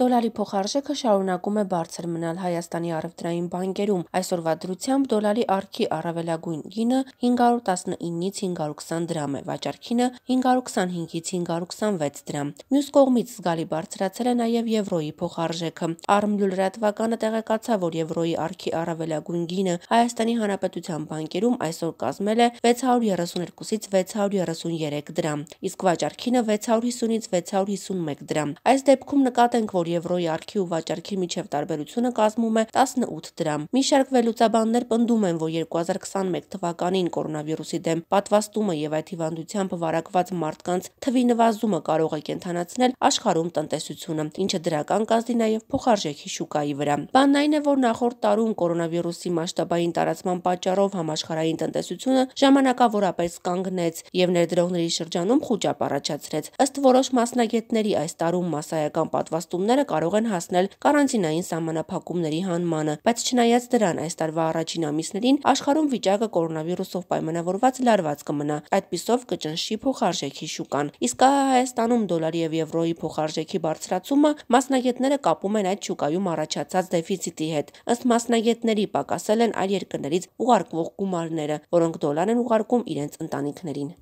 Դոլարի փոխարժեքը շարունակում է բարձր մնալ Հայաստանի առևտրային բանկերում։ Այսօրվա դրությամբ դոլարի արկի առավելագույն գինը 519-ից 520 դրամ է, վաճառքինը 525-ից 526 դրամ։ Մյուս կողմից զգալի բարձրացել է նաև եվրոյի փոխարժեքը։ Արմլուլ լրատվականը տեղեկացավ, որ եվրոյի արկի առավելագույն գինը Հայաստանի Հանրապետության բանկերում այսօր կազմել է 632-ից 633 դրամ, իսկ վաճառքինը 650-ից 651 դրամ։ Այս դեպքում նկատենք, որ որ եվրոյի արքի ու վաճառքի միջև տարբերությունը կազմում է 18 դրամ։ Մի շարք վերլուծաբաններ պնդում են, որ 2021 թվականին կորոնավիրուսի դեմ պատվաստումը եւ այդ հիվանդությամբ վարակված մարդկանց թվի նվազումը կարող է կենթանացնել աշխարհում տնտեսությունը, ինչը դրական կազդի նաեւ փոխարժեքի շուկայի վրա։ Բանն այն է, որ նախորդ տարում կորոնավիրուսի մասշտաբային տարածման պատճառով համաշխարհային տնտեսությունը ժամանակավորապես կանգնեց եւ ներդրողների շրջանում խոճապ առաջացրեց։ Ըստ որոշ մասնագետների այս տարում մասսայական պատվաստումները ուսանողները կարող են հասնել կարանտինային սահմանափակումների հանմանը, բայց չնայած դրան այս տարվա առաջին ամիսներին աշխարհում վիճակը կորոնավիրուսով պայմանավորված լարված կմնա։ Այդ պիսով կճնշի փոխարժեքի շուկան։ Իսկ Հայաստանում դոլարի եւ եվրոյի փոխարժեքի բարձրացումը մասնագետները կապում են այդ շուկայում առաջացած դեֆիցիտի հետ։ Ըստ մասնագետների պակասել են այլ երկրներից ուղարկվող գումարները, որոնք դոլար են ուղարկում իրենց ընտանիքներին։